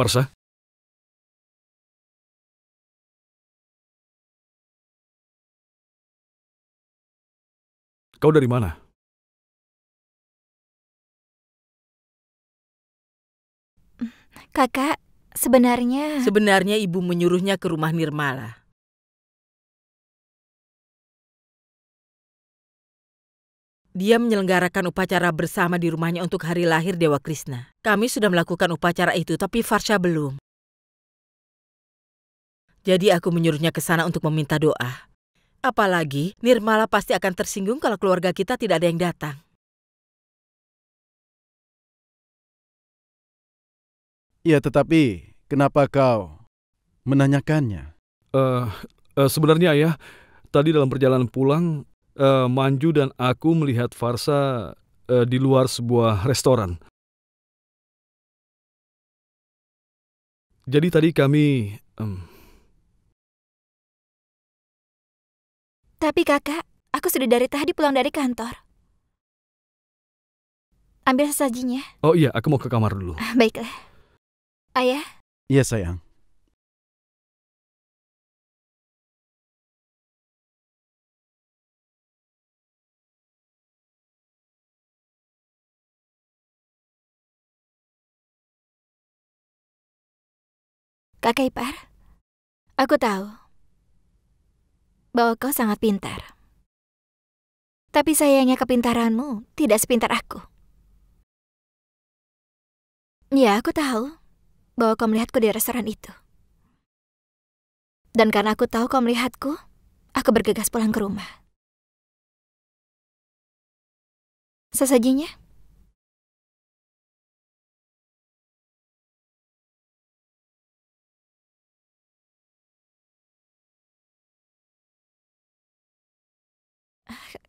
Persa Kau dari mana? Kakak, sebenarnya... Sebenarnya ibu menyuruhnya ke rumah Nirmala. Dia menyelenggarakan upacara bersama di rumahnya untuk hari lahir Dewa Krishna. Kami sudah melakukan upacara itu, tapi Farsha belum. Jadi aku menyuruhnya ke sana untuk meminta doa. Apalagi, Nirmala pasti akan tersinggung kalau keluarga kita tidak ada yang datang. Ya, tetapi kenapa kau menanyakannya? Uh, uh, sebenarnya ya, tadi dalam perjalanan pulang, uh, Manju dan aku melihat Farsa uh, di luar sebuah restoran. Jadi tadi kami... Um... Tapi kakak, aku sudah dari tadi pulang dari kantor. Ambil sesajinya. Oh iya, aku mau ke kamar dulu. Baiklah. Ayah? Iya sayang. Kakak Ipar, aku tahu bahwa kau sangat pintar. Tapi sayangnya kepintaranmu tidak sepintar aku. Ya, aku tahu bahwa kau melihatku di restoran itu. Dan karena aku tahu kau melihatku, aku bergegas pulang ke rumah. Sesajinya?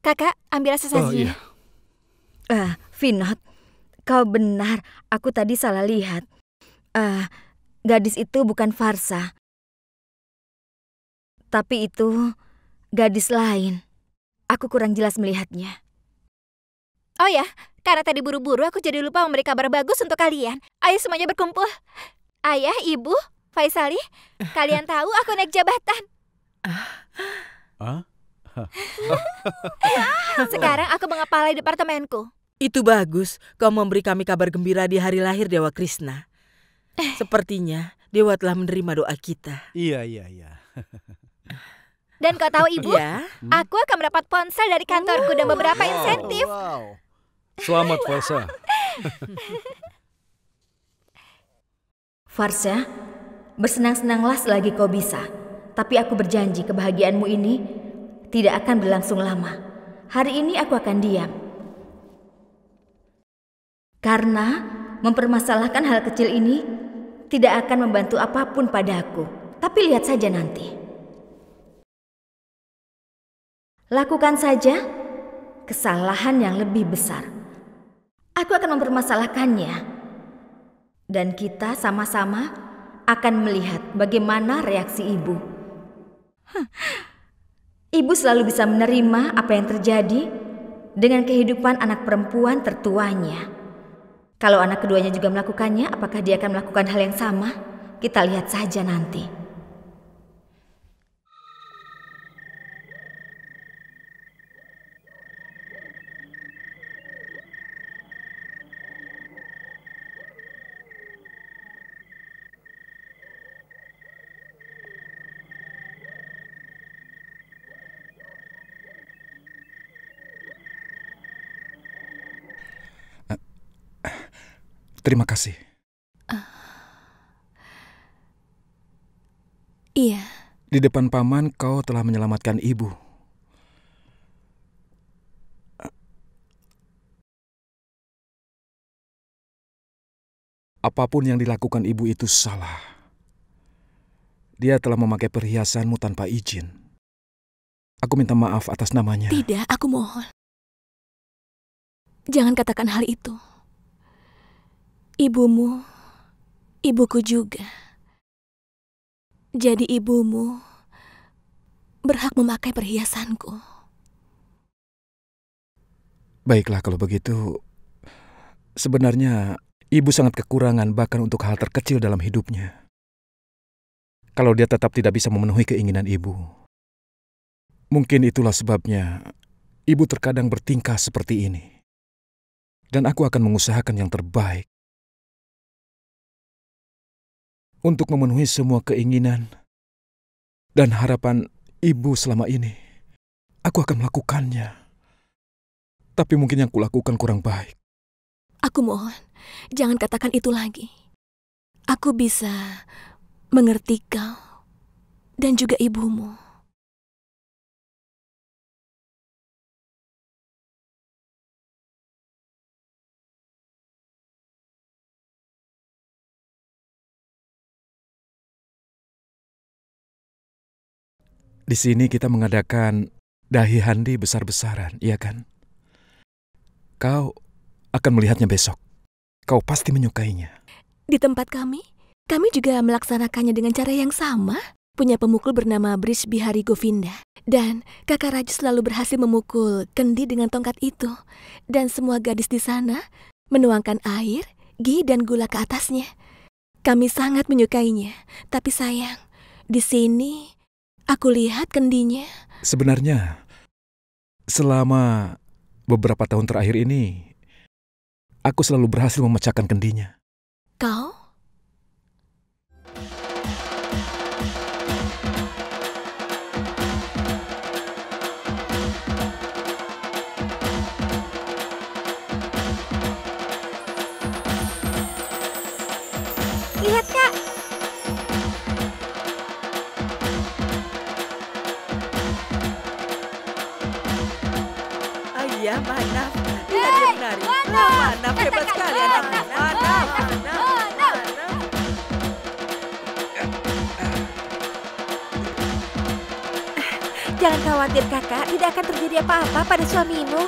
Kakak, ambil sesajinya. Oh, ya. iya. Uh, Vinod, kau benar. Aku tadi salah lihat. Uh, gadis itu bukan Farsa. Tapi itu gadis lain. Aku kurang jelas melihatnya. Oh ya, karena tadi buru-buru aku jadi lupa memberi kabar bagus untuk kalian. Ayo semuanya berkumpul. Ayah, ibu, Faisali, kalian tahu aku naik jabatan. Ah? Sekarang aku mengepalai departemenku. Itu bagus. Kau memberi kami kabar gembira di hari lahir Dewa Krishna. Eh. Sepertinya Dewa telah menerima doa kita. Iya, iya, iya. Dan kau tahu ibu, ya? Hmm? aku akan mendapat ponsel dari kantorku dan beberapa wow, insentif. Wow. Selamat Farsa. Farsa, bersenang-senanglah selagi kau bisa. Tapi aku berjanji kebahagiaanmu ini tidak akan berlangsung lama. Hari ini aku akan diam. Karena mempermasalahkan hal kecil ini tidak akan membantu apapun padaku. Tapi lihat saja nanti. Lakukan saja kesalahan yang lebih besar. Aku akan mempermasalahkannya. Dan kita sama-sama akan melihat bagaimana reaksi ibu. Ibu selalu bisa menerima apa yang terjadi dengan kehidupan anak perempuan tertuanya. Kalau anak keduanya juga melakukannya, apakah dia akan melakukan hal yang sama? Kita lihat saja nanti. Terima kasih. Uh, iya. Di depan paman kau telah menyelamatkan ibu. Apapun yang dilakukan ibu itu salah. Dia telah memakai perhiasanmu tanpa izin. Aku minta maaf atas namanya. Tidak, aku mohon. Jangan katakan hal itu. Ibumu, ibuku juga. Jadi ibumu berhak memakai perhiasanku. Baiklah kalau begitu. Sebenarnya ibu sangat kekurangan bahkan untuk hal terkecil dalam hidupnya. Kalau dia tetap tidak bisa memenuhi keinginan ibu. Mungkin itulah sebabnya ibu terkadang bertingkah seperti ini. Dan aku akan mengusahakan yang terbaik untuk memenuhi semua keinginan dan harapan ibu selama ini. Aku akan melakukannya. Tapi mungkin yang kulakukan kurang baik. Aku mohon, jangan katakan itu lagi. Aku bisa mengerti kau dan juga ibumu. Di sini kita mengadakan dahi handi besar-besaran, iya kan? Kau akan melihatnya besok. Kau pasti menyukainya. Di tempat kami, kami juga melaksanakannya dengan cara yang sama. Punya pemukul bernama Brish Bihari Govinda. Dan kakak Raju selalu berhasil memukul kendi dengan tongkat itu. Dan semua gadis di sana menuangkan air, gi, dan gula ke atasnya. Kami sangat menyukainya. Tapi sayang, di sini Aku lihat kendinya. Sebenarnya, selama beberapa tahun terakhir ini, aku selalu berhasil memecahkan kendinya. Kau? Jangan khawatir kakak, tidak akan terjadi apa-apa pada suamimu.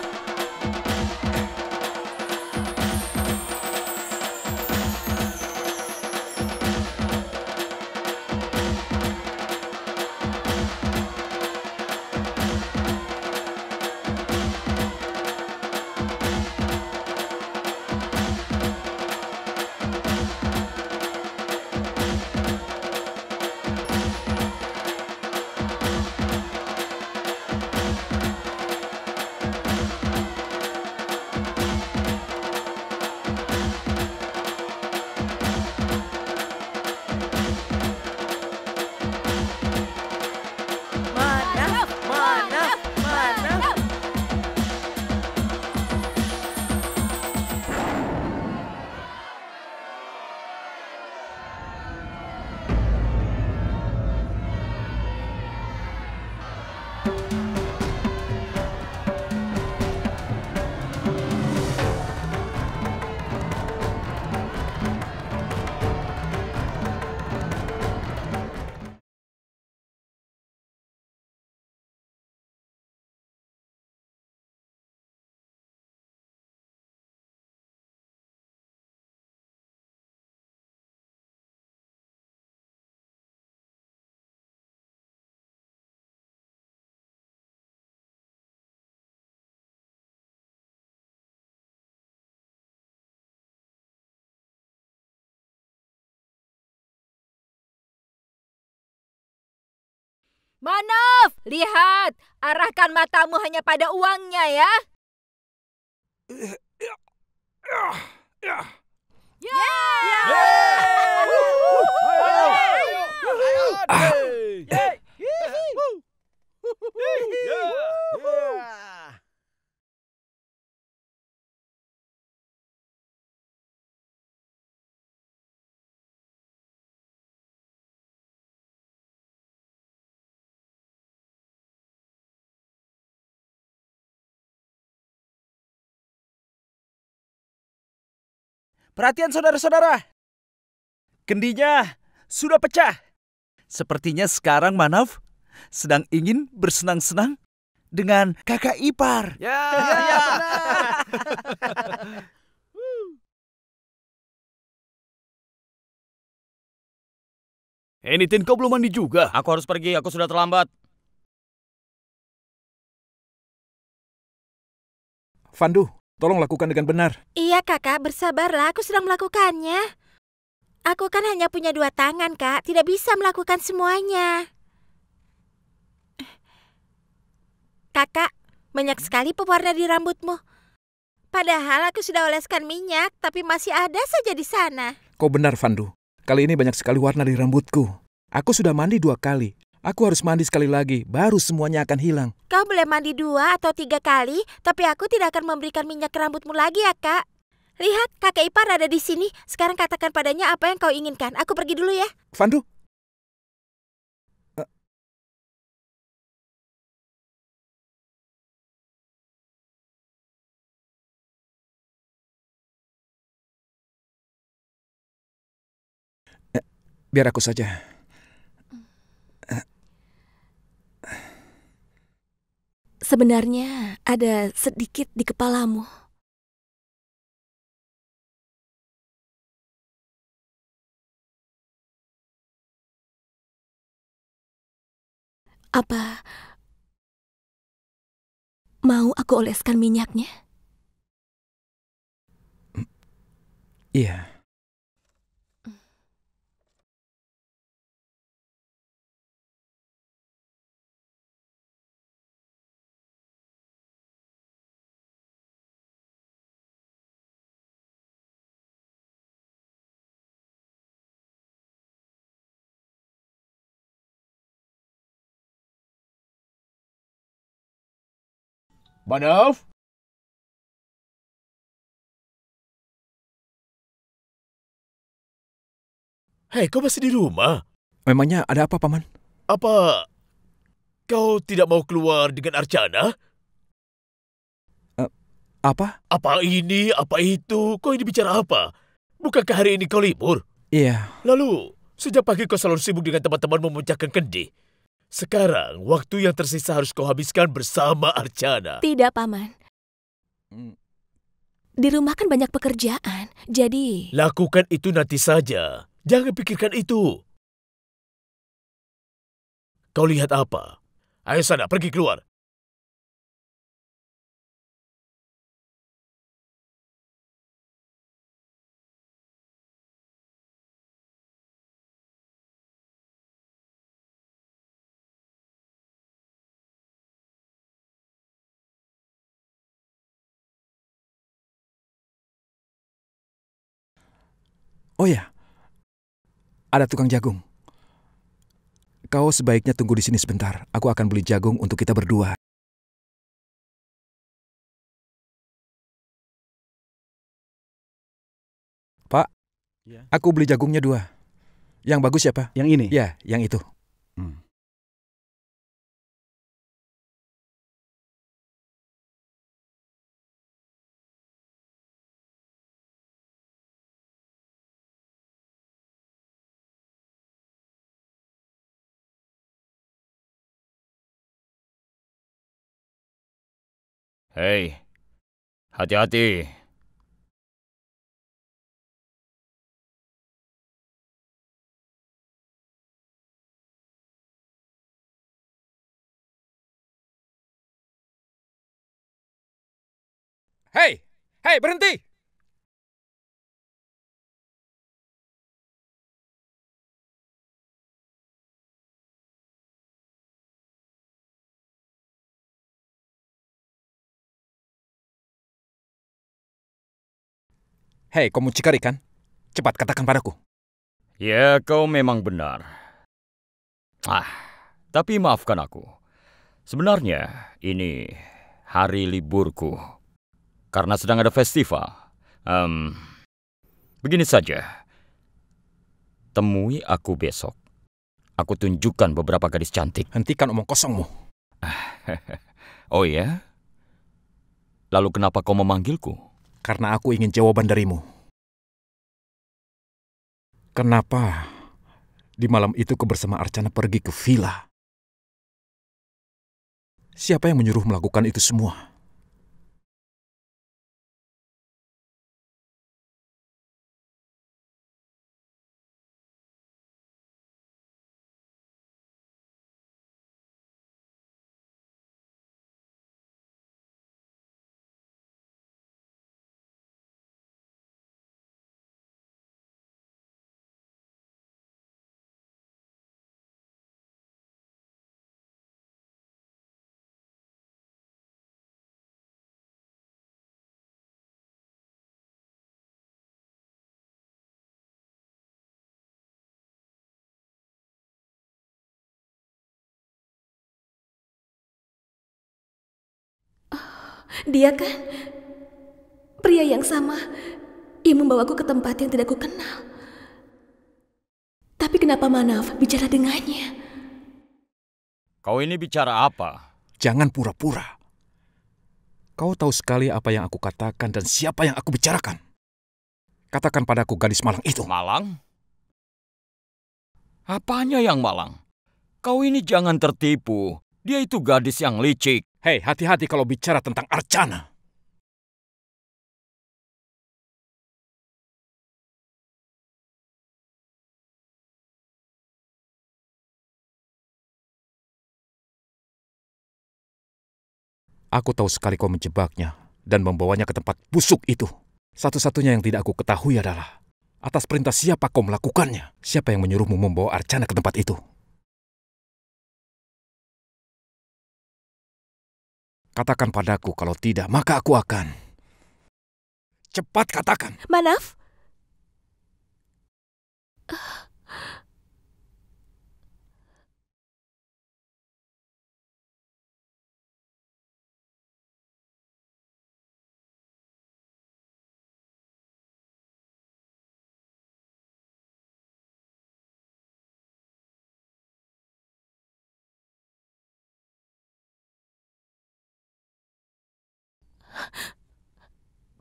Manov, lihat, arahkan matamu hanya pada uangnya ya. Ya. Ya. Perhatian saudara-saudara. Kendinya sudah pecah. Sepertinya sekarang Manaf sedang ingin bersenang-senang dengan kakak ipar. Ya, ya, ya, ya Enitin, kau belum mandi juga? Aku harus pergi, aku sudah terlambat. Fandu, Tolong lakukan dengan benar. Iya, kakak. Bersabarlah, aku sedang melakukannya. Aku kan hanya punya dua tangan, kak. Tidak bisa melakukan semuanya. Kakak, banyak sekali pewarna di rambutmu. Padahal aku sudah oleskan minyak, tapi masih ada saja di sana. Kau benar, Fandu. Kali ini banyak sekali warna di rambutku. Aku sudah mandi dua kali, Aku harus mandi sekali lagi, baru semuanya akan hilang. Kau boleh mandi dua atau tiga kali, tapi aku tidak akan memberikan minyak ke rambutmu lagi ya, Kak. Lihat, kakek ipar ada di sini. Sekarang katakan padanya apa yang kau inginkan. Aku pergi dulu ya. Fandu. Uh. Eh. Eh, biar aku saja. Sebenarnya ada sedikit di kepalamu. Apa mau aku oleskan minyaknya? Iya. Yeah. Banav Hei, kau masih di rumah? Memangnya ada apa, Paman? Apa kau tidak mau keluar dengan Arcana? Uh, apa? Apa ini, apa itu? Kau ini bicara apa? Bukankah hari ini kau libur? Iya. Yeah. Lalu, sejak pagi kau selalu sibuk dengan teman-teman memecahkan kendi. Sekarang, waktu yang tersisa harus kau habiskan bersama Arcana. Tidak, Paman. Hmm. Di rumah kan banyak pekerjaan, jadi... Lakukan itu nanti saja. Jangan pikirkan itu. Kau lihat apa? Ayo sana, pergi keluar. Oh ya, ada tukang jagung. Kau sebaiknya tunggu di sini sebentar. Aku akan beli jagung untuk kita berdua. Pak, iya. aku beli jagungnya dua. Yang bagus siapa? Yang ini? Ya, yang itu. Hei, hati-hati. Hei, hei berhenti! Hei, kamu mucikari kan? Cepat katakan padaku. Ya, kau memang benar. Ah, tapi maafkan aku. Sebenarnya, ini hari liburku. Karena sedang ada festival. Um, begini saja. Temui aku besok. Aku tunjukkan beberapa gadis cantik. Hentikan omong kosongmu. Ah, oh ya? Lalu kenapa kau memanggilku? karena aku ingin jawaban darimu. Kenapa di malam itu kebersama Arcana pergi ke villa? Siapa yang menyuruh melakukan itu semua? Dia kan pria yang sama yang membawaku ke tempat yang tidak kukenal. Tapi kenapa Manaf bicara dengannya? Kau ini bicara apa? Jangan pura-pura. Kau tahu sekali apa yang aku katakan dan siapa yang aku bicarakan. Katakan padaku gadis malang itu. Malang? Apanya yang malang? Kau ini jangan tertipu. Dia itu gadis yang licik. Hei, hati-hati kalau bicara tentang Arcana. Aku tahu sekali kau menjebaknya dan membawanya ke tempat busuk itu. Satu-satunya yang tidak aku ketahui adalah atas perintah siapa kau melakukannya. Siapa yang menyuruhmu membawa Arcana ke tempat itu? Katakan padaku kalau tidak, maka aku akan. Cepat katakan. Manaf? Uh.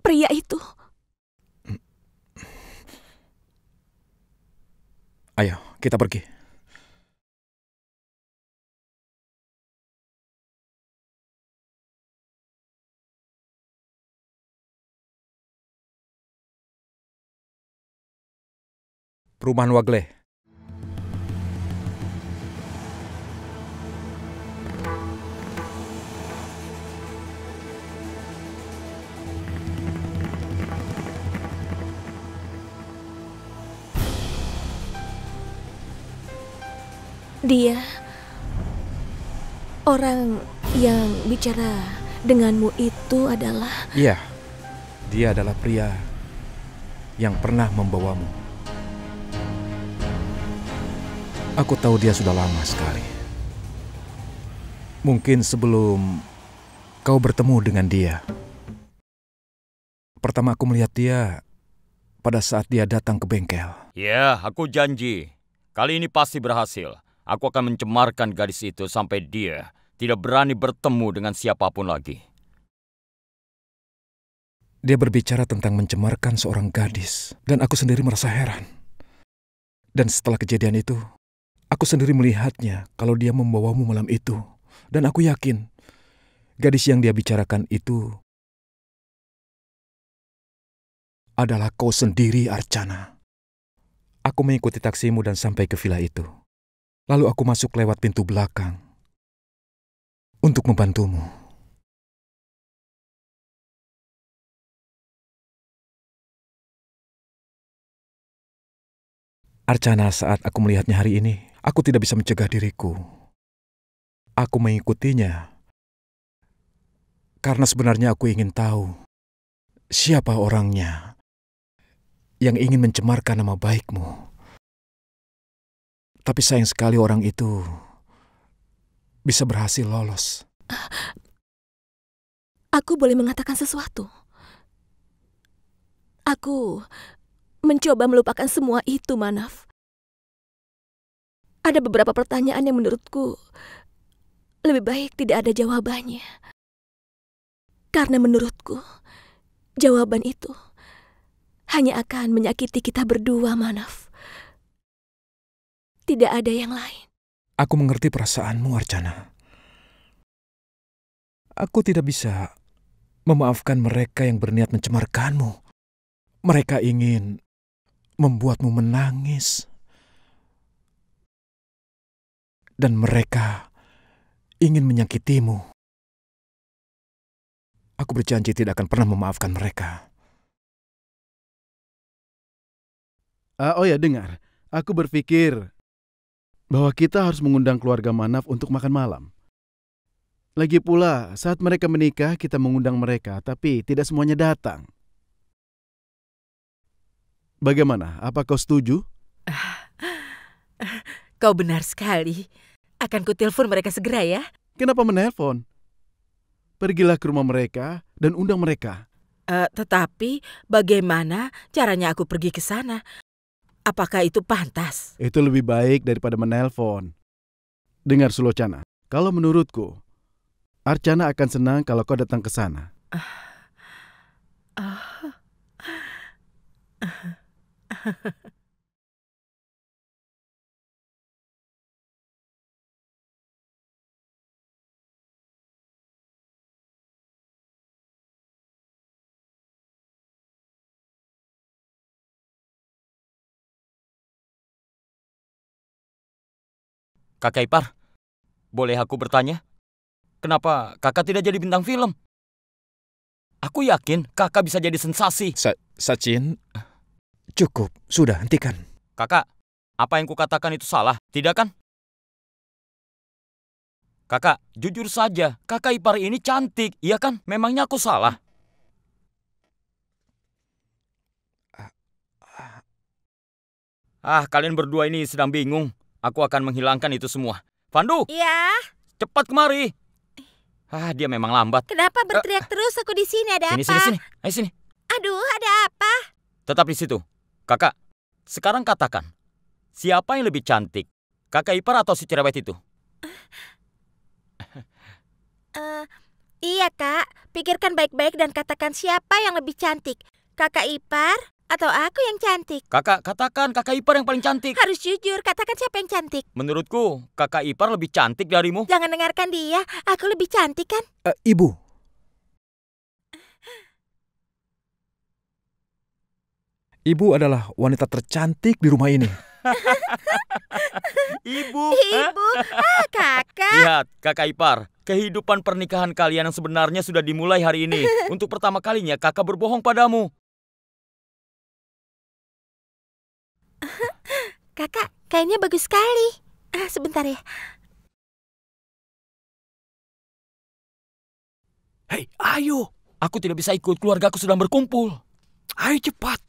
Pria itu. Ayo, kita pergi. Perumahan Wagle. Dia orang yang bicara denganmu itu adalah Iya. Dia adalah pria yang pernah membawamu. Aku tahu dia sudah lama sekali. Mungkin sebelum kau bertemu dengan dia. Pertama aku melihat dia pada saat dia datang ke bengkel. Ya, aku janji. Kali ini pasti berhasil. Aku akan mencemarkan gadis itu sampai dia tidak berani bertemu dengan siapapun lagi. Dia berbicara tentang mencemarkan seorang gadis, dan aku sendiri merasa heran. Dan setelah kejadian itu, aku sendiri melihatnya kalau dia membawamu malam itu, dan aku yakin gadis yang dia bicarakan itu adalah kau sendiri, Arcana. Aku mengikuti taksimu dan sampai ke villa itu. Lalu aku masuk lewat pintu belakang untuk membantumu. Arcana, saat aku melihatnya hari ini, aku tidak bisa mencegah diriku. Aku mengikutinya karena sebenarnya aku ingin tahu siapa orangnya yang ingin mencemarkan nama baikmu. Tapi sayang sekali orang itu bisa berhasil lolos. Aku boleh mengatakan sesuatu. Aku mencoba melupakan semua itu, Manaf. Ada beberapa pertanyaan yang menurutku lebih baik tidak ada jawabannya. Karena menurutku, jawaban itu hanya akan menyakiti kita berdua, Manaf tidak ada yang lain. Aku mengerti perasaanmu, Arjana. Aku tidak bisa memaafkan mereka yang berniat mencemarkanmu. Mereka ingin membuatmu menangis. Dan mereka ingin menyakitimu. Aku berjanji tidak akan pernah memaafkan mereka. Uh, oh ya, dengar. Aku berpikir bahwa kita harus mengundang keluarga Manaf untuk makan malam. Lagi pula, saat mereka menikah, kita mengundang mereka, tapi tidak semuanya datang. Bagaimana? Apa kau setuju? Kau benar sekali. Akan kutelepon mereka segera ya. Kenapa menelpon? Pergilah ke rumah mereka dan undang mereka. Uh, tetapi bagaimana caranya aku pergi ke sana? Apakah itu pantas? Itu lebih baik daripada menelpon. Dengar Sulocana, kalau menurutku, Arcana akan senang kalau kau datang ke sana. Uh, uh, uh, uh. Kakak Ipar, boleh aku bertanya? Kenapa kakak tidak jadi bintang film? Aku yakin kakak bisa jadi sensasi. Sa Sachin, cukup. Sudah, hentikan. Kakak, apa yang kukatakan itu salah, tidak kan? Kakak, jujur saja, kakak ipar ini cantik, iya kan? Memangnya aku salah? Ah, kalian berdua ini sedang bingung. Aku akan menghilangkan itu semua. Pandu! Iya? Cepat kemari! Ah, dia memang lambat. Kenapa eh, berteriak uh, terus? Aku di sini ada sini, apa? Sini, sini, Ayo sini. Aduh, ada apa? Tetap di situ. Kakak, sekarang katakan. Siapa yang lebih cantik? Kakak ipar atau si cerewet itu? Uh, iya, Kak. Pikirkan baik-baik dan katakan siapa yang lebih cantik. Kakak ipar atau aku yang cantik? Kakak, katakan kakak ipar yang paling cantik. Harus jujur, katakan siapa yang cantik. Menurutku, kakak ipar lebih cantik darimu. Jangan dengarkan dia, aku lebih cantik kan? Uh, ibu. Ibu adalah wanita tercantik di rumah ini. Ibu. Ibu, ah, kakak. Lihat, kakak ipar. Kehidupan pernikahan kalian yang sebenarnya sudah dimulai hari ini. Untuk pertama kalinya kakak berbohong padamu. Kakak, kainnya bagus sekali. Ah, sebentar ya. Hei, ayo. Aku tidak bisa ikut. keluarga aku sedang berkumpul. Ayo cepat.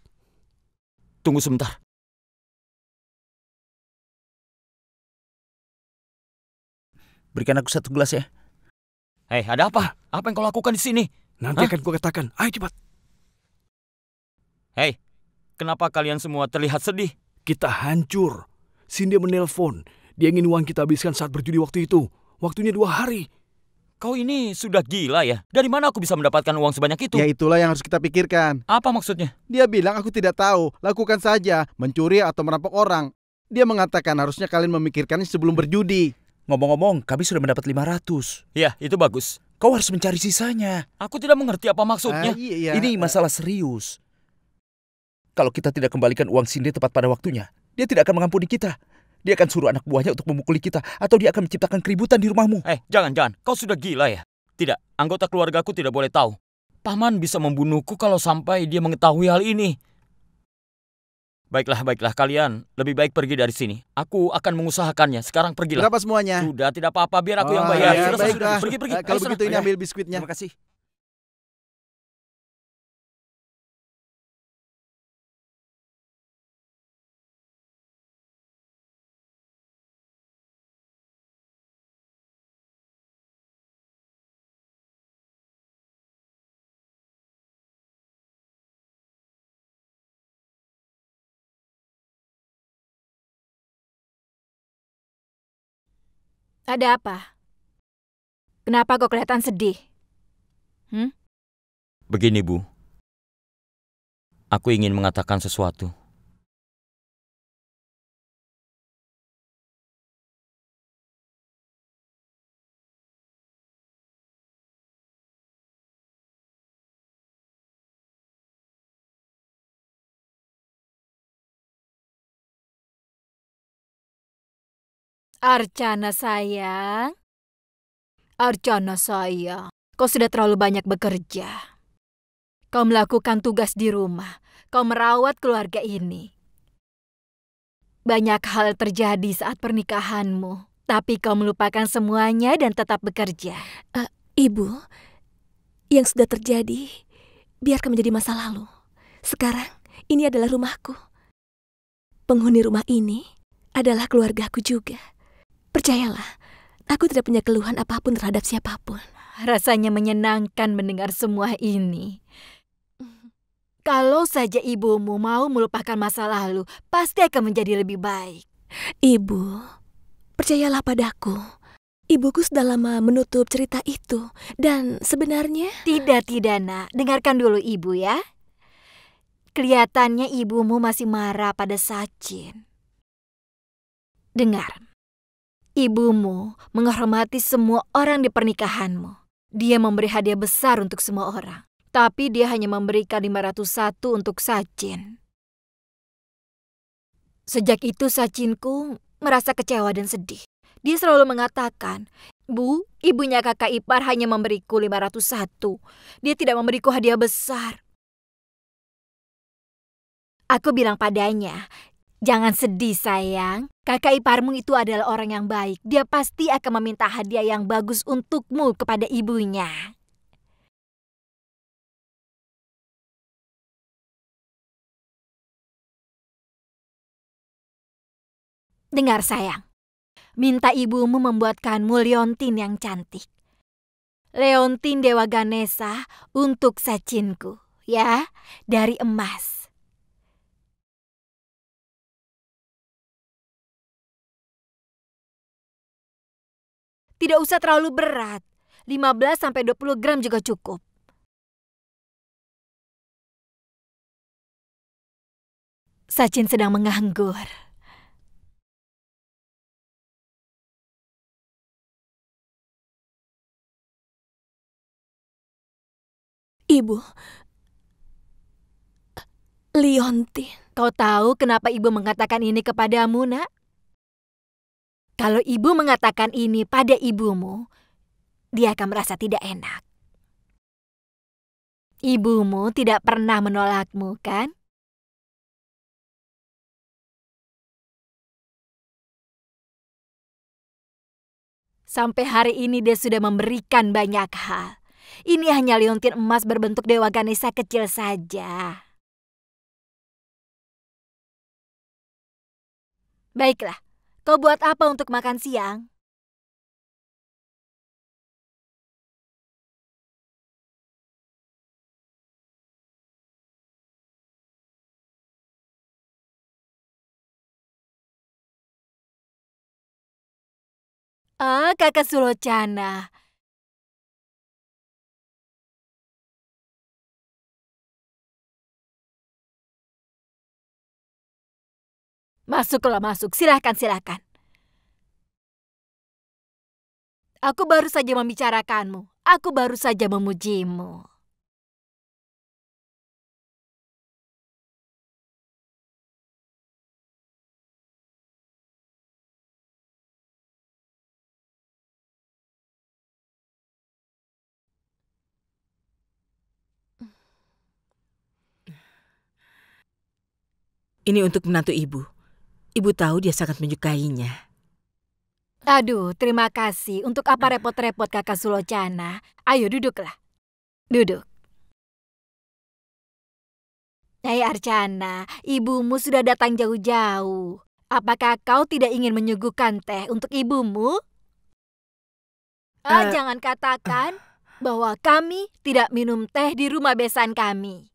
Tunggu sebentar. Berikan aku satu gelas ya. Hei, ada apa? Apa yang kau lakukan di sini? Nanti Hah? akan kau katakan. Ayo cepat. Hei, kenapa kalian semua terlihat sedih? Kita hancur. Cindy menelpon. Dia ingin uang kita habiskan saat berjudi waktu itu. Waktunya dua hari. Kau ini sudah gila ya? Dari mana aku bisa mendapatkan uang sebanyak itu? Ya itulah yang harus kita pikirkan. Apa maksudnya? Dia bilang aku tidak tahu. Lakukan saja, mencuri atau merampok orang. Dia mengatakan harusnya kalian memikirkannya sebelum berjudi. Ngomong-ngomong, kami sudah mendapat 500. Ya, itu bagus. Kau harus mencari sisanya. Aku tidak mengerti apa maksudnya. Uh, iya, iya. Ini masalah serius. Kalau kita tidak kembalikan uang Cindy tepat pada waktunya, dia tidak akan mengampuni kita. Dia akan suruh anak buahnya untuk memukuli kita, atau dia akan menciptakan keributan di rumahmu. Eh, jangan, jangan. Kau sudah gila ya? Tidak, anggota keluargaku tidak boleh tahu. Paman bisa membunuhku kalau sampai dia mengetahui hal ini. Baiklah, baiklah kalian. Lebih baik pergi dari sini. Aku akan mengusahakannya. Sekarang pergilah. Berapa semuanya? Sudah, tidak apa-apa. Biar aku oh, yang ah, bayar. Ya, sudah, sudah. Pergi, pergi. Kalian eh, kalau Ayo, begitu ini ambil biskuitnya. Terima kasih. Ada apa? Kenapa kau kelihatan sedih? Hmm? Begini, Bu. Aku ingin mengatakan sesuatu. Arcana sayang. Arcana sayang, kau sudah terlalu banyak bekerja. Kau melakukan tugas di rumah, kau merawat keluarga ini. Banyak hal terjadi saat pernikahanmu, tapi kau melupakan semuanya dan tetap bekerja. Uh, Ibu, yang sudah terjadi, biarkan menjadi masa lalu. Sekarang, ini adalah rumahku. Penghuni rumah ini adalah keluargaku juga. Percayalah, aku tidak punya keluhan apapun terhadap siapapun. Rasanya menyenangkan mendengar semua ini. Kalau saja ibumu mau melupakan masa lalu, pasti akan menjadi lebih baik. Ibu, percayalah padaku. Ibuku sudah lama menutup cerita itu. Dan sebenarnya... Tidak, tidak, nak. Dengarkan dulu ibu ya. Kelihatannya ibumu masih marah pada Sachin. Dengar. Ibumu menghormati semua orang di pernikahanmu. Dia memberi hadiah besar untuk semua orang. Tapi dia hanya memberikan 501 untuk Sachin. Sejak itu Sachinku merasa kecewa dan sedih. Dia selalu mengatakan, Bu, ibunya kakak ipar hanya memberiku 501. Dia tidak memberiku hadiah besar. Aku bilang padanya, Jangan sedih sayang. Kakak iparmu itu adalah orang yang baik. Dia pasti akan meminta hadiah yang bagus untukmu kepada ibunya. Dengar sayang. Minta ibumu membuatkanmu liontin yang cantik. Leontin Dewa Ganesha untuk sacinku, ya, dari emas. Tidak usah terlalu berat. 15 sampai 20 gram juga cukup. Sachin sedang menganggur. Ibu, Leontin. Kau tahu kenapa ibu mengatakan ini kepadamu, nak? Kalau ibu mengatakan ini pada ibumu, dia akan merasa tidak enak. Ibumu tidak pernah menolakmu, kan? Sampai hari ini dia sudah memberikan banyak hal. Ini hanya liontin emas berbentuk dewa Ganesha kecil saja. Baiklah, Kau buat apa untuk makan siang? Ah, oh, kakak Sulocana. Masuklah masuk, silahkan silahkan. Aku baru saja membicarakanmu. Aku baru saja memujimu. Ini untuk menantu ibu. Ibu tahu dia sangat menyukainya. Aduh, terima kasih. Untuk apa repot-repot kakak Sulocana? Ayo duduklah. Duduk. Nyai Arcana, ibumu sudah datang jauh-jauh. Apakah kau tidak ingin menyuguhkan teh untuk ibumu? Uh, ah, eh, jangan eh. katakan bahwa kami tidak minum teh di rumah besan kami.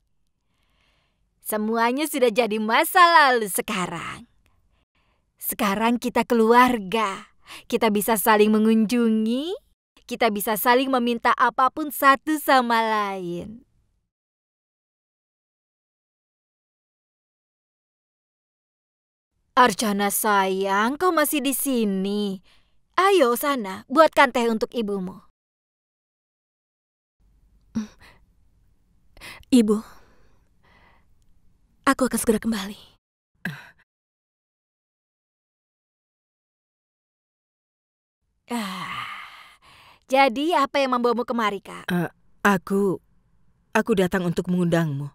Semuanya sudah jadi masa lalu sekarang. Sekarang kita keluarga. Kita bisa saling mengunjungi, kita bisa saling meminta apapun satu sama lain. Arjana sayang, kau masih di sini. Ayo sana, buatkan teh untuk ibumu. Ibu, aku akan segera kembali. Ah, jadi apa yang membawamu kemari, Kak? Uh, aku, aku datang untuk mengundangmu.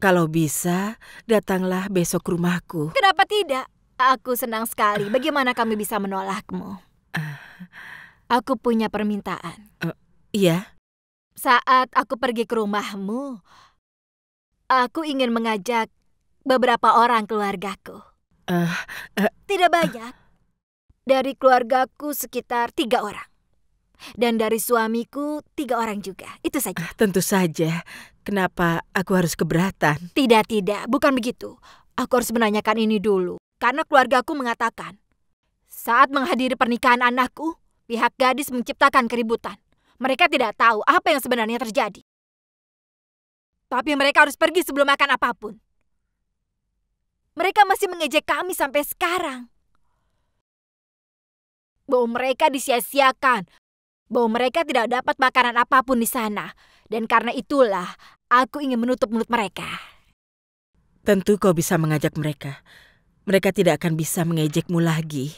Kalau bisa, datanglah besok ke rumahku. Kenapa tidak? Aku senang sekali. Ah. Bagaimana kami bisa menolakmu? Ah. aku punya permintaan. Uh, iya? Saat aku pergi ke rumahmu, aku ingin mengajak beberapa orang keluargaku. Uh, uh, tidak banyak. Dari keluargaku sekitar tiga orang. Dan dari suamiku tiga orang juga. Itu saja. Ah, tentu saja. Kenapa aku harus keberatan? Tidak, tidak. Bukan begitu. Aku harus menanyakan ini dulu. Karena keluargaku mengatakan, saat menghadiri pernikahan anakku, pihak gadis menciptakan keributan. Mereka tidak tahu apa yang sebenarnya terjadi. Tapi mereka harus pergi sebelum makan apapun. Mereka masih mengejek kami sampai sekarang bahwa mereka disia-siakan, bahwa mereka tidak dapat makanan apapun di sana. Dan karena itulah, aku ingin menutup mulut mereka. Tentu kau bisa mengajak mereka. Mereka tidak akan bisa mengejekmu lagi.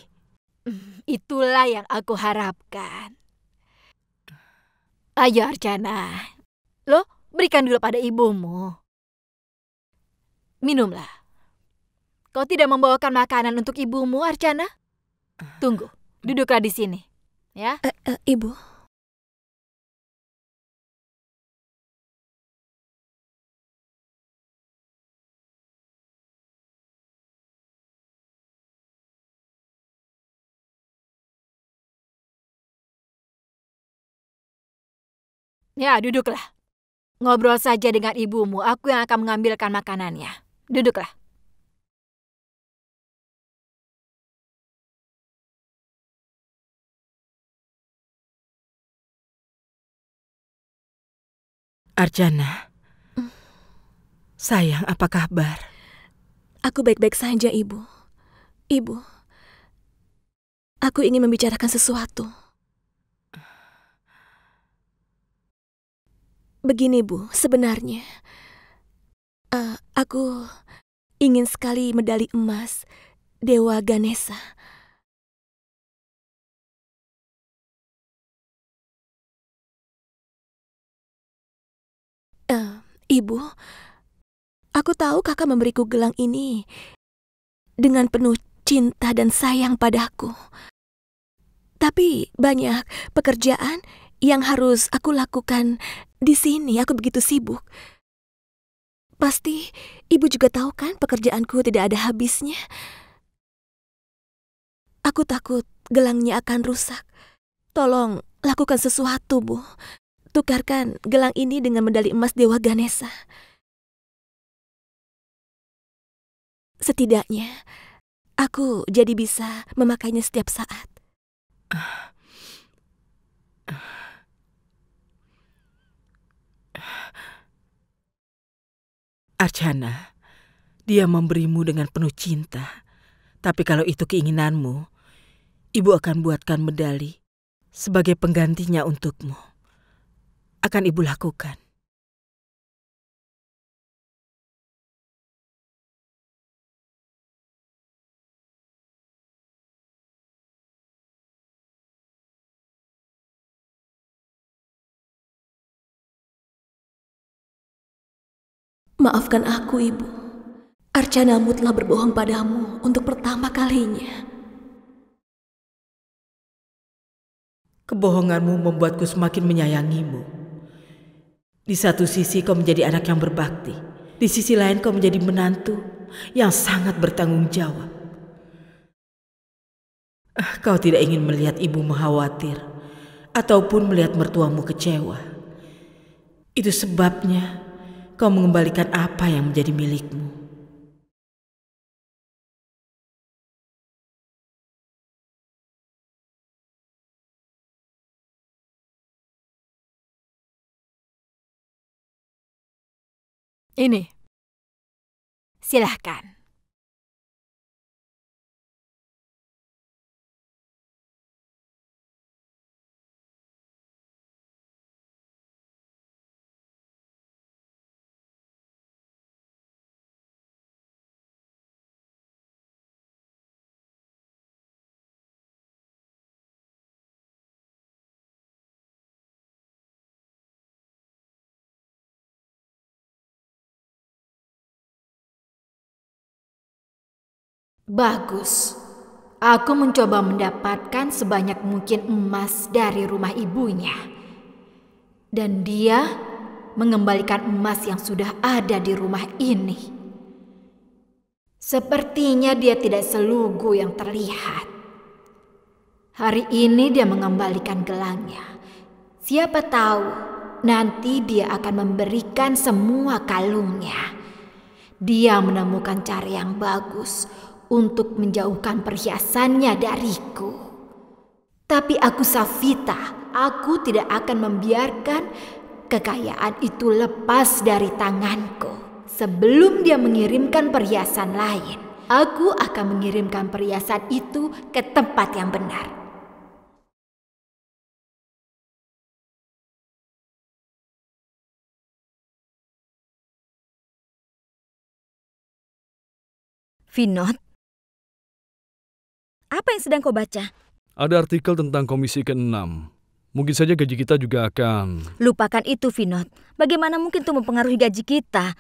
Itulah yang aku harapkan. Ayo Arjana. Lo berikan dulu pada ibumu. Minumlah. Kau tidak membawakan makanan untuk ibumu, Arjana? Tunggu. Duduklah di sini, ya. Uh, uh, Ibu. Ya, duduklah. Ngobrol saja dengan ibumu, aku yang akan mengambilkan makanannya. Duduklah. Arjana. Sayang, apa kabar? Aku baik-baik saja, Ibu. Ibu, aku ingin membicarakan sesuatu. Begini, Bu, sebenarnya uh, aku ingin sekali medali emas Dewa Ganesha Uh, Ibu, aku tahu kakak memberiku gelang ini dengan penuh cinta dan sayang padaku. Tapi banyak pekerjaan yang harus aku lakukan di sini. Aku begitu sibuk. Pasti ibu juga tahu kan pekerjaanku tidak ada habisnya. Aku takut gelangnya akan rusak. Tolong lakukan sesuatu, Bu. Tukarkan gelang ini dengan medali emas Dewa Ganesha. Setidaknya, aku jadi bisa memakainya setiap saat. Arjana, dia memberimu dengan penuh cinta. Tapi kalau itu keinginanmu, ibu akan buatkan medali sebagai penggantinya untukmu akan ibu lakukan. Maafkan aku, Ibu. Arcanamu telah berbohong padamu untuk pertama kalinya. Kebohonganmu membuatku semakin menyayangimu. Di satu sisi kau menjadi anak yang berbakti, di sisi lain kau menjadi menantu yang sangat bertanggung jawab. Eh, kau tidak ingin melihat ibumu khawatir ataupun melihat mertuamu kecewa. Itu sebabnya kau mengembalikan apa yang menjadi milikmu. ini. Silahkan. Bagus. Aku mencoba mendapatkan sebanyak mungkin emas dari rumah ibunya. Dan dia mengembalikan emas yang sudah ada di rumah ini. Sepertinya dia tidak selugu yang terlihat. Hari ini dia mengembalikan gelangnya. Siapa tahu nanti dia akan memberikan semua kalungnya. Dia menemukan cara yang bagus untuk menjauhkan perhiasannya dariku. Tapi aku Savita, aku tidak akan membiarkan kekayaan itu lepas dari tanganku. Sebelum dia mengirimkan perhiasan lain, aku akan mengirimkan perhiasan itu ke tempat yang benar. Vinod, apa yang sedang kau baca? Ada artikel tentang komisi ke-6. Mungkin saja gaji kita juga akan... Lupakan itu, Vinod. Bagaimana mungkin itu mempengaruhi gaji kita?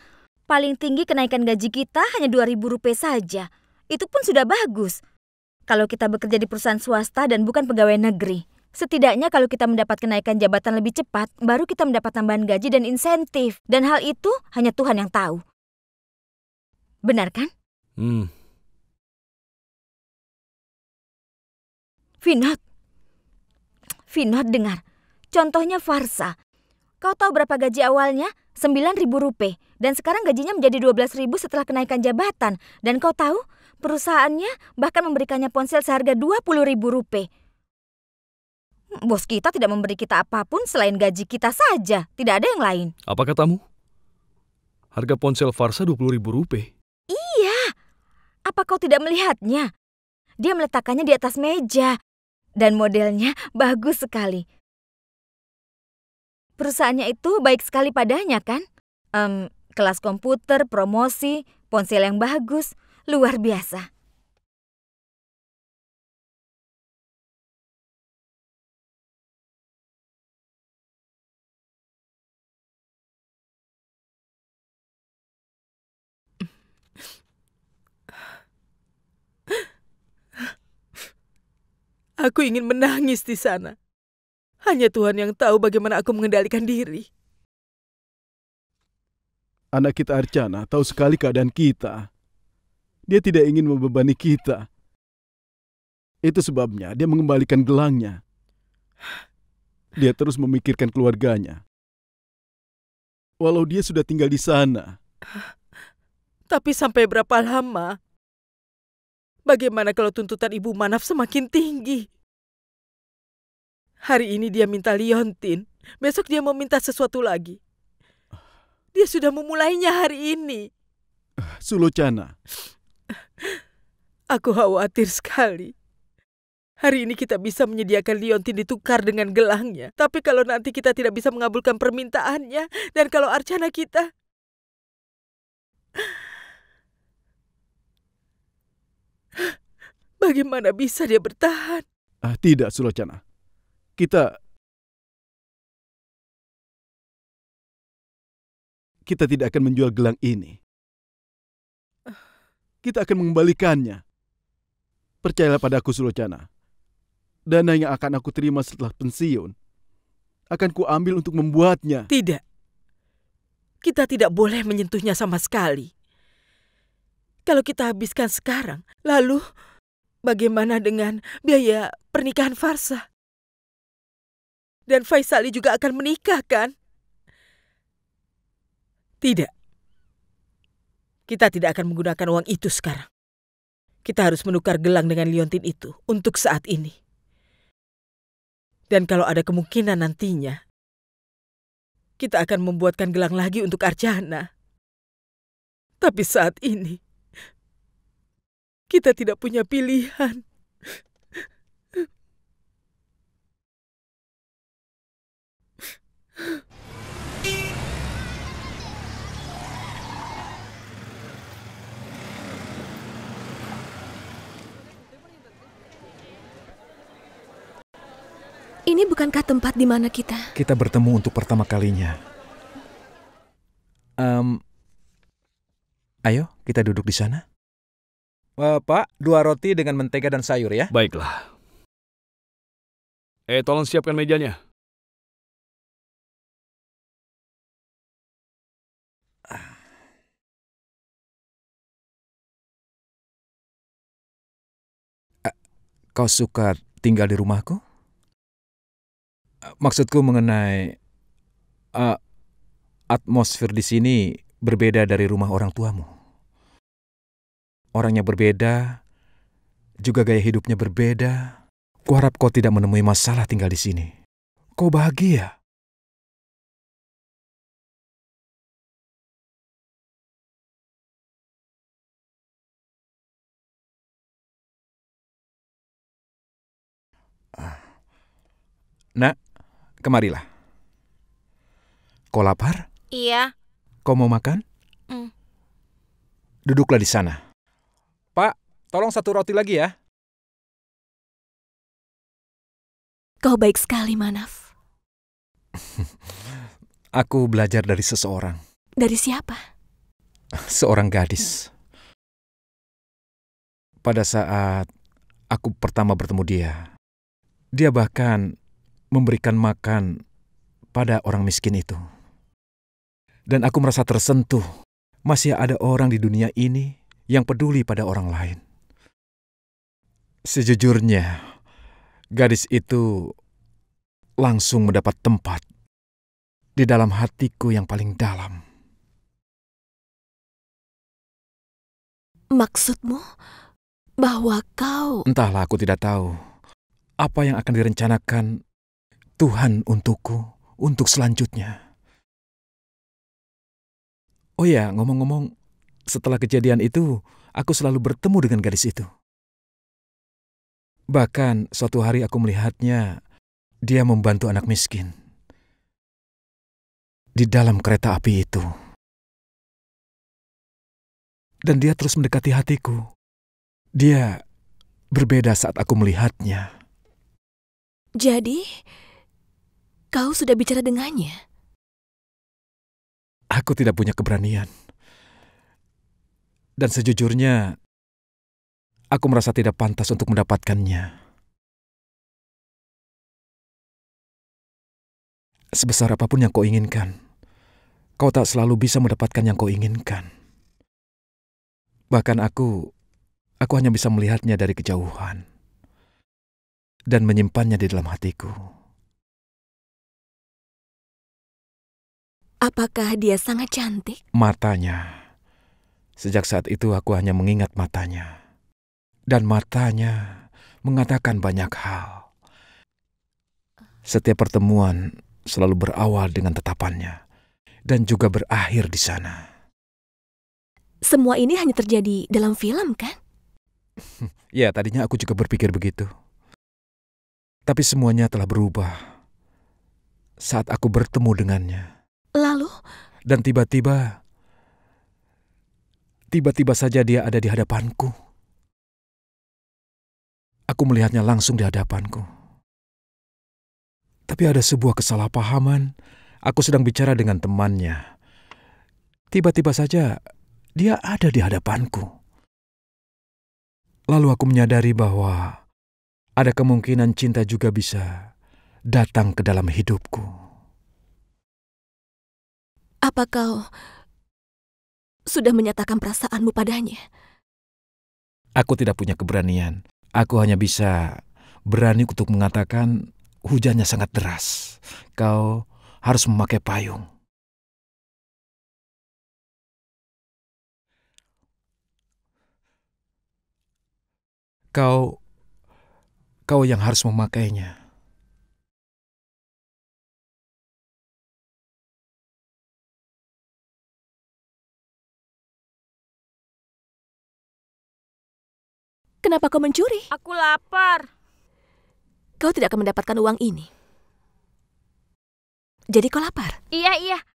Paling tinggi kenaikan gaji kita hanya 2000 rupiah saja. Itu pun sudah bagus. Kalau kita bekerja di perusahaan swasta dan bukan pegawai negeri. Setidaknya kalau kita mendapat kenaikan jabatan lebih cepat, baru kita mendapat tambahan gaji dan insentif. Dan hal itu hanya Tuhan yang tahu. Benar kan? Hmm, Finot. Finot dengar. Contohnya Farsa. Kau tahu berapa gaji awalnya? Sembilan ribu rupiah. Dan sekarang gajinya menjadi dua belas ribu setelah kenaikan jabatan. Dan kau tahu, perusahaannya bahkan memberikannya ponsel seharga dua puluh ribu rupiah. Bos kita tidak memberi kita apapun selain gaji kita saja. Tidak ada yang lain. Apa katamu? Harga ponsel Farsa ribu rupiah. Iya. Apa kau tidak melihatnya? Dia meletakkannya di atas meja dan modelnya bagus sekali. Perusahaannya itu baik sekali padanya kan? Um, kelas komputer, promosi, ponsel yang bagus, luar biasa. Aku ingin menangis di sana. Hanya Tuhan yang tahu bagaimana aku mengendalikan diri. Anak kita Arcana tahu sekali keadaan kita. Dia tidak ingin membebani kita. Itu sebabnya dia mengembalikan gelangnya. Dia terus memikirkan keluarganya. Walau dia sudah tinggal di sana. Tapi sampai berapa lama Bagaimana kalau tuntutan Ibu Manaf semakin tinggi? Hari ini dia minta liontin, besok dia mau minta sesuatu lagi. Dia sudah memulainya hari ini. Sulucana, Aku khawatir sekali. Hari ini kita bisa menyediakan liontin ditukar dengan gelangnya. Tapi kalau nanti kita tidak bisa mengabulkan permintaannya, dan kalau arcana kita... Bagaimana bisa dia bertahan? Ah, tidak, Sulocana. Kita... Kita tidak akan menjual gelang ini. Kita akan mengembalikannya. Percayalah padaku, Sulocana. Dana yang akan aku terima setelah pensiun akan kuambil untuk membuatnya. Tidak. Kita tidak boleh menyentuhnya sama sekali. Kalau kita habiskan sekarang, lalu bagaimana dengan biaya pernikahan Farsa? Dan Faisali juga akan menikah, kan? Tidak. Kita tidak akan menggunakan uang itu sekarang. Kita harus menukar gelang dengan liontin itu untuk saat ini. Dan kalau ada kemungkinan nantinya, kita akan membuatkan gelang lagi untuk Arjana. Tapi saat ini, kita tidak punya pilihan. Ini bukankah tempat di mana kita? Kita bertemu untuk pertama kalinya. Um, ayo, kita duduk di sana. Uh, Pak, dua roti dengan mentega dan sayur ya. Baiklah. Eh, tolong siapkan mejanya. Ah. Eh, kau suka tinggal di rumahku? Maksudku mengenai uh, atmosfer di sini berbeda dari rumah orang tuamu. Orangnya berbeda, juga gaya hidupnya berbeda. Kuharap kau tidak menemui masalah tinggal di sini. Kau bahagia. Ah. Nak, kemarilah. Kau lapar? Iya. Kau mau makan? Mm. Duduklah di sana. Tolong satu roti lagi ya. Kau baik sekali, Manaf. Aku belajar dari seseorang. Dari siapa? Seorang gadis. Pada saat aku pertama bertemu dia, dia bahkan memberikan makan pada orang miskin itu. Dan aku merasa tersentuh, masih ada orang di dunia ini yang peduli pada orang lain. Sejujurnya, gadis itu langsung mendapat tempat di dalam hatiku yang paling dalam. Maksudmu bahwa kau... Entahlah, aku tidak tahu apa yang akan direncanakan Tuhan untukku untuk selanjutnya. Oh ya, ngomong-ngomong, setelah kejadian itu, aku selalu bertemu dengan gadis itu. Bahkan suatu hari aku melihatnya, dia membantu anak miskin di dalam kereta api itu. Dan dia terus mendekati hatiku. Dia berbeda saat aku melihatnya. Jadi, kau sudah bicara dengannya? Aku tidak punya keberanian. Dan sejujurnya, Aku merasa tidak pantas untuk mendapatkannya. Sebesar apapun yang kau inginkan, kau tak selalu bisa mendapatkan yang kau inginkan. Bahkan aku, aku hanya bisa melihatnya dari kejauhan dan menyimpannya di dalam hatiku. Apakah dia sangat cantik? Matanya. Sejak saat itu aku hanya mengingat matanya dan matanya mengatakan banyak hal. Setiap pertemuan selalu berawal dengan tetapannya dan juga berakhir di sana. Semua ini hanya terjadi dalam film, kan? ya, tadinya aku juga berpikir begitu. Tapi semuanya telah berubah saat aku bertemu dengannya. Lalu? Dan tiba-tiba, tiba-tiba saja dia ada di hadapanku. Aku melihatnya langsung di hadapanku. Tapi ada sebuah kesalahpahaman. Aku sedang bicara dengan temannya. Tiba-tiba saja dia ada di hadapanku. Lalu aku menyadari bahwa ada kemungkinan cinta juga bisa datang ke dalam hidupku. Apa kau sudah menyatakan perasaanmu padanya? Aku tidak punya keberanian Aku hanya bisa berani untuk mengatakan hujannya sangat deras. Kau harus memakai payung. Kau kau yang harus memakainya. kenapa kau mencuri? Aku lapar. Kau tidak akan mendapatkan uang ini. Jadi kau lapar? Iya, iya.